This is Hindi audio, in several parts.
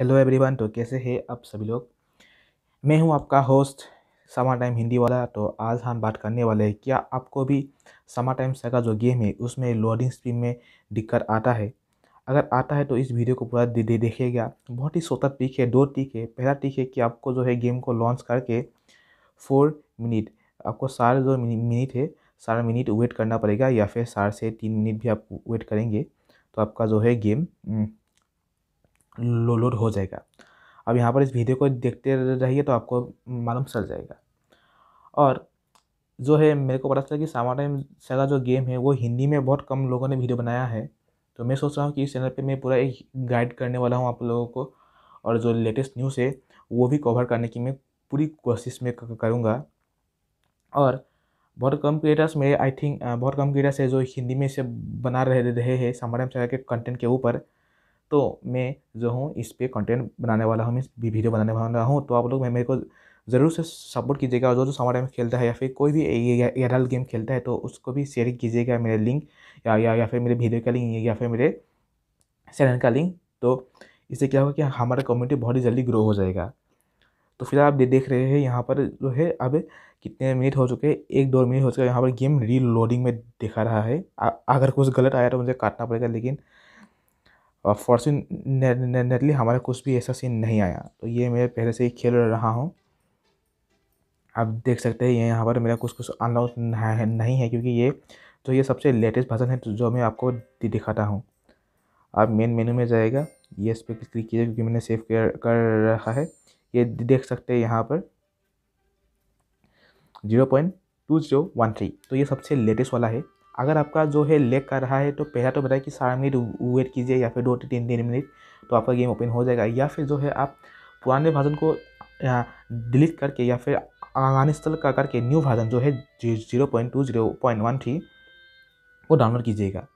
हेलो एवरीवन तो कैसे हैं आप सभी लोग मैं हूं आपका होस्ट समा टाइम हिंदी वाला तो आज हम बात करने वाले हैं क्या आपको भी समा टाइम का जो गेम है उसमें लोडिंग स्पीड में दिक्कत आता है अगर आता है तो इस वीडियो को पूरा दे, दे बहुत ही सोता टिक है दो ट्रिक है पहला टिक है कि आपको जो है गेम को लॉन्च करके फोर मिनट आपको सारे जो मिनट है सारा मिनट वेट करना पड़ेगा या फिर साढ़े से तीन मिनट भी आप वेट करेंगे तो आपका जो है गेम लोड हो जाएगा अब यहाँ पर इस वीडियो को देखते रहिए तो आपको मालूम चल जाएगा और जो है मेरे को पता चला कि सामान्य सारा जो गेम है वो हिंदी में बहुत कम लोगों ने वीडियो बनाया है तो मैं सोच रहा हूँ कि इस चैनल पे मैं पूरा एक गाइड करने वाला हूँ आप लोगों को और जो लेटेस्ट न्यूज़ है वो भी कवर करने की मैं पूरी कोशिश में करूँगा और बहुत कम क्रिएटर्स में आई थिंक बहुत कम क्रिएटर्स है जो हिंदी में इसे बना रहे रहे हैं सामान्य के कंटेंट के ऊपर तो मैं जो हूँ इस पर कंटेंट बनाने वाला हूँ मैं भी वीडियो बनाने वाला हूँ तो आप लोग मैं मेरे को ज़रूर से सपोर्ट कीजिएगा जो जो समर टाइम खेलता है या फिर कोई भी एडल्ट गेम खेलता है तो उसको भी शेयर कीजिएगा मेरे लिंक या या या फिर मेरे वीडियो का लिंक या फिर मेरे चैनल का लिंक तो इससे क्या होगा कि हमारा कम्युनिटी बहुत ही जल्दी ग्रो हो जाएगा तो फिलहाल आप देख रहे हैं यहाँ पर जो है अब कितने मिनट हो चुके हैं एक दो मिनट हो चुके हैं यहाँ पर गेम रीलोडिंग में दिखा रहा है अगर कुछ गलत आया तो मुझे काटना पड़ेगा लेकिन फॉर्चुनेटली हमारा कुछ भी ऐसा सीन नहीं आया तो ये मैं पहले से ही खेल रहा हूँ आप देख सकते हैं यहाँ पर मेरा कुछ कुछ अनलॉक नहीं है क्योंकि ये तो ये सबसे लेटेस्ट वर्जन है तो जो मैं आपको दिखाता हूँ आप मेन मेनू में जाएगा ये इस पर क्लिक कीजिए क्योंकि मैंने सेव कर कर रखा है ये देख सकते हैं यहाँ पर zero point two zero one three तो ये सबसे लेटेस्ट वाला है अगर आपका जो है लेग कर रहा है तो पहला तो बताया कि सारा मिनट वेट कीजिए या फिर दो तीन तीन तीन मिनट तो आपका गेम ओपन हो जाएगा या फिर जो है आप पुराने वर्जन को डिलीट करके या फिर अनइंस्टॉल कर करके न्यू भाजन जो है zero point two zero point one three वो डाउनलोड कीजिएगा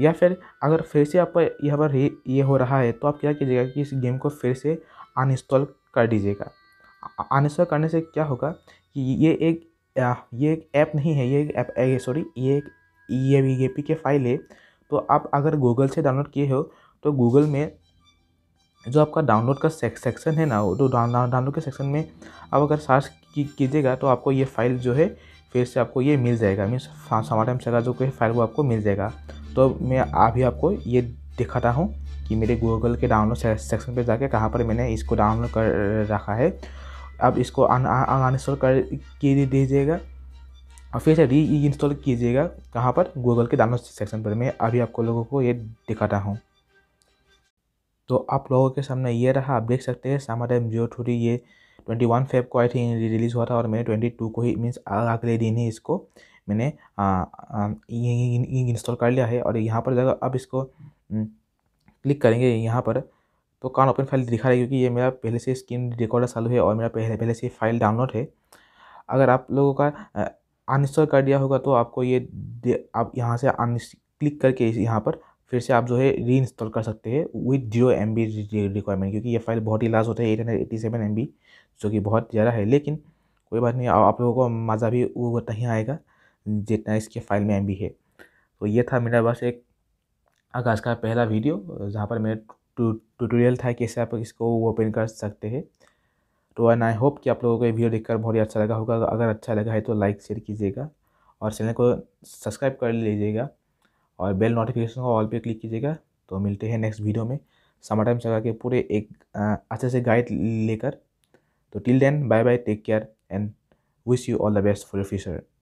या फिर अगर फिर से आपका यहाँ पर ये हो रहा है तो आप क्या कीजिएगा कि इस गेम को फिर से अनइंस्टॉल कर दीजिएगा अनइंस्टॉल करने से क्या होगा कि ये एक ये एक ऐप नहीं है ये एक ऐप सॉरी ये एक ये ए पी के फाइल है तो आप अगर गूगल से डाउनलोड किए हो तो गूगल में जो आपका डाउनलोड का सेक्शन है ना तो डाउनलोड के सेक्शन में आप अगर सर्च कीजिएगा तो आपको ये फाइल जो है फिर से आपको ये मिल जाएगा मीन्स हमारा टाइम सेगा जो कोई फाइल वो आपको मिल जाएगा तो मैं अभी आपको ये दिखाता हूँ कि मेरे गूगल के डाउनलोड सेक्शन पे जाके कहाँ पर मैंने इसको डाउनलोड कर रखा है आप इसको अनइंस्टॉल कर के दीजिएगा और फिर से री इंस्टॉल कीजिएगा कहाँ पर गूगल के डाउनलोड सेक्शन पर मैं अभी आपको लोगों को ये दिखाता हूँ तो आप लोगों के सामने ये रहा आप देख सकते हैं टाइम जियो थ्री ये ट्वेंटी वन फेब को आई थी रिलीज़ हुआ था और मैंने ट्वेंटी टू को ही मीन्स अगले दिन ही इसको मैंने इंस्टॉल कर लिया है और यहाँ पर जगह अब इसको क्लिक हम्म, करेंगे यहाँ पर तो कान ओपन फाइल दिखा रहा है क्योंकि ये मेरा पहले से स्क्रीन रिकॉर्डर चालू है और मेरा पहले पहले से फाइल डाउनलोड है अगर आप लोगों का अनइंस्टॉल कर दिया होगा तो आपको ये आप यहाँ से अन क्लिक करके यहाँ पर फिर से आप जो है री इंस्टॉल कर सकते हैं with zero M B requirement क्योंकि ये फाइल बहुत ही लाज होता है eight hundred eighty seven M B जो कि बहुत ज़्यादा है लेकिन कोई बात नहीं आप लोगों को मज़ा भी उतना ही आएगा जितना इसके फाइल में एम बी है तो ये था मेरा बस एक आकाश का पहला वीडियो जहाँ पर मैं ट्यूटोरियल था कैसे आप इसको ओपन कर सकते हैं तो एंड आई होप कि आप लोगों को ये वीडियो देखकर बहुत ही अच्छा लगा होगा अगर अच्छा लगा है तो लाइक शेयर कीजिएगा और चैनल को सब्सक्राइब कर लीजिएगा और बेल नोटिफिकेशन को ऑल पे क्लिक कीजिएगा तो मिलते हैं नेक्स्ट वीडियो में समर टाइम चला के पूरे एक अच्छे से गाइड लेकर तो till then bye bye take care and wish you all the best for your future